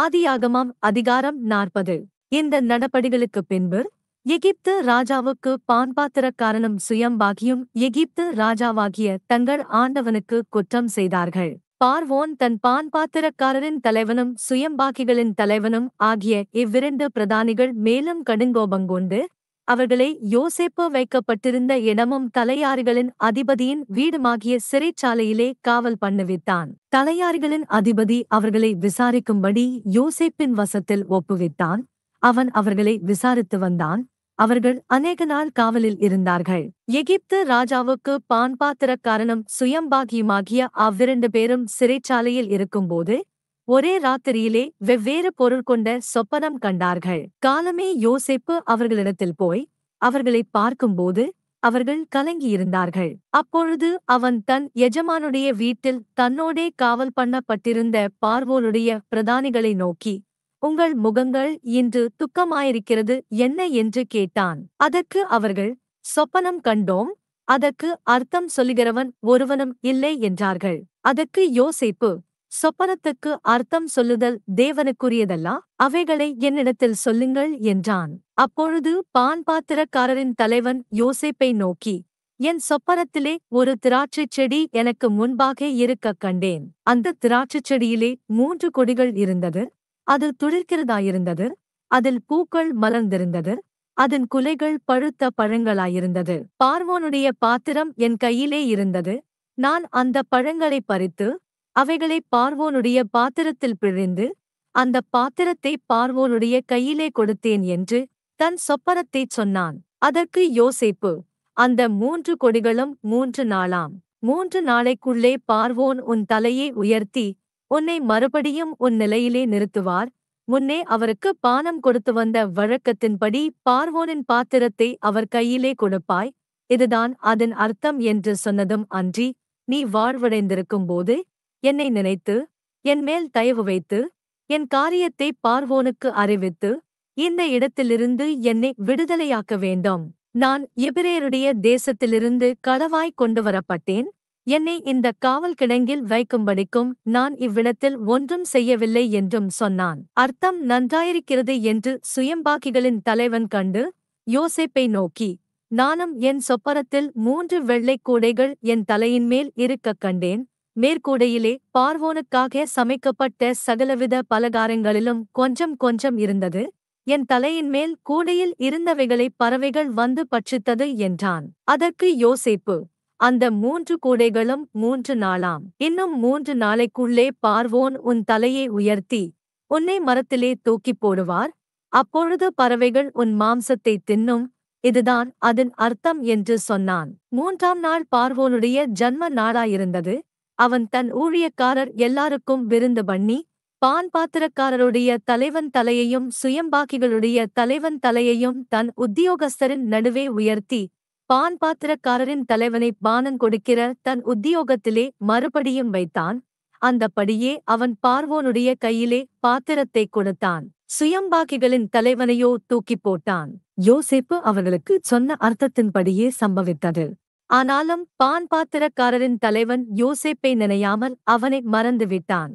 ஆதியாகமம் அதிகாரம் நாற்பது இந்த நடப்படிகளுக்கு பின்பு எகிப்து ராஜாவுக்கு பான்பாத்திரக்காரனும் சுயம்பாகியும் எகிப்து ராஜாவாகிய தங்கள் ஆண்டவனுக்கு குற்றம் செய்தார்கள் பார்வோன் தன் பான்பாத்திரக்காரரின் தலைவனும் சுயம்பாகிகளின் தலைவனும் ஆகிய இவ்விரண்டு பிரதானிகள் மேலும் கடுங்கோபங்கொண்டு அவர்களை யோசேப்பு வைக்கப்பட்டிருந்த இடமும் தலையாரிகளின் அதிபதியின் வீடுமாகிய சிறைச்சாலையிலே காவல் பண்ணுவித்தான் தலையாரிகளின் அதிபதி அவர்களை விசாரிக்கும்படி யோசேப்பின் வசத்தில் ஒப்புவித்தான் அவன் அவர்களை விசாரித்து வந்தான் அவர்கள் அநேக நாள் காவலில் இருந்தார்கள் எகிப்து ராஜாவுக்கு பான் சுயம்பாகியுமாகிய அவ்விரண்டு பேரும் சிறைச்சாலையில் இருக்கும்போது ஒரே ராத்திரியிலே வெவ்வேறு பொருள் கொண்ட சொப்பனம் கண்டார்கள் காலமே யோசிப்பு அவர்களிடத்தில் போய் அவர்களை பார்க்கும்போது அவர்கள் கலங்கியிருந்தார்கள் அப்பொழுது அவன் தன் எஜமானுடைய வீட்டில் தன்னோடே காவல் பண்ணப்பட்டிருந்த பார்வோனுடைய பிரதானிகளை நோக்கி உங்கள் முகங்கள் இன்று துக்கமாயிருக்கிறது என்ன என்று கேட்டான் அதற்கு அவர்கள் சொப்பனம் கண்டோம் அதற்கு அர்த்தம் சொல்லுகிறவன் ஒருவனும் இல்லை என்றார்கள் அதற்கு யோசிப்பு சொப்பனத்துக்கு அர்த்தம் சொல்லுதல் தேவனுக்குரியதல்லா அவைகளை என்னிடத்தில் சொல்லுங்கள் என்றான் அப்பொழுது பான் பாத்திரக்காரரின் தலைவன் யோசேப்பை நோக்கி என் சொப்பனத்திலே ஒரு திராட்சைச் செடி எனக்கு முன்பாக இருக்கக் கண்டேன் அந்த திராட்சைச் செடியிலே மூன்று கொடிகள் இருந்தது அது துளிர்க்கிறதாயிருந்தது அதில் பூக்கள் மலர்ந்திருந்தது அதன் குலைகள் பழுத்த பழங்களாயிருந்தது பார்வோனுடைய பாத்திரம் என் கையிலே இருந்தது நான் அந்த பழங்களை பறித்து அவைகளை பார்வோனுடைய பாத்திரத்தில் பிழிந்து அந்த பாத்திரத்தை பார்வோனுடைய கையிலே கொடுத்தேன் என்று தன் சொப்பனத்தைச் சொன்னான் அதற்கு யோசேப்பு அந்த மூன்று கொடிகளும் மூன்று நாளாம் மூன்று நாளைக்குள்ளே பார்வோன் உன் தலையை உயர்த்தி உன்னை மறுபடியும் உன் நிலையிலே நிறுத்துவார் முன்னே அவருக்கு பானம் கொடுத்து வந்த வழக்கத்தின்படி பார்வோனின் பாத்திரத்தை அவர் கையிலே கொடுப்பாய் இதுதான் அதன் அர்த்தம் என்று சொன்னதும் அன்றி நீ வாழ்வடைந்திருக்கும் போது என்னை நினைத்து என் மேல் தயவு வைத்து என் காரியத்தை பார்வோனுக்கு அறிவித்து இந்த இடத்திலிருந்து என்னை விடுதலையாக்க வேண்டும் நான் எபிரேருடைய தேசத்திலிருந்து களவாய் கொண்டு வரப்பட்டேன் என்னை இந்த காவல் கிடங்கில் வைக்கும்படிக்கும் நான் இவ்விடத்தில் ஒன்றும் செய்யவில்லை என்றும் சொன்னான் அர்த்தம் நன்றாயிருக்கிறது என்று சுயம்பாக்கிகளின் தலைவன் கண்டு யோசேப்பை நோக்கி நானும் என் சொப்பரத்தில் மூன்று வெள்ளை கூடைகள் என் தலையின் மேல் இருக்கக் கண்டேன் மேற்கூடையிலே பார்வோனுக்காக சமைக்கப்பட்ட சகலவித பலகாரங்களிலும் கொஞ்சம் கொஞ்சம் இருந்தது என் தலையின் மேல் கூடையில் இருந்தவைகளை பறவைகள் வந்து பட்சித்தது என்றான் அதற்கு யோசிப்பு அந்த மூன்று கூடைகளும் மூன்று நாளாம் இன்னும் மூன்று நாளைக்குள்ளே பார்வோன் உன் தலையை உயர்த்தி உன்னை மரத்திலே தூக்கிப் போடுவார் அப்பொழுது பறவைகள் உன் மாம்சத்தை தின்னும் இதுதான் அதன் அர்த்தம் என்று சொன்னான் மூன்றாம் நாள் பார்வோனுடைய ஜன்ம நாளாயிருந்தது அவன் தன் ஊழியக்காரர் எல்லாருக்கும் விருந்து பண்ணி பான் பாத்திரக்காரருடைய தலைவன் தலையையும் சுயம்பாக்கிகளுடைய தலைவன் தலையையும் தன் உத்தியோகஸ்தரின் நடுவே உயர்த்தி பான் பாத்திரக்காரரின் தலைவனை பானன் கொடுக்கிற தன் உத்தியோகத்திலே மறுபடியும் வைத்தான் அந்தபடியே அவன் பார்வோனுடைய கையிலே பாத்திரத்தை கொடுத்தான் சுயம்பாக்கிகளின் தலைவனையோ தூக்கி போட்டான் யோசிப்பு அவர்களுக்கு சொன்ன அர்த்தத்தின்படியே சம்பவித்தது ஆனாலும் பான் பாத்திரக்காரரின் தலைவன் யோசேப்பை நினையாமல் அவனை மறந்துவிட்டான்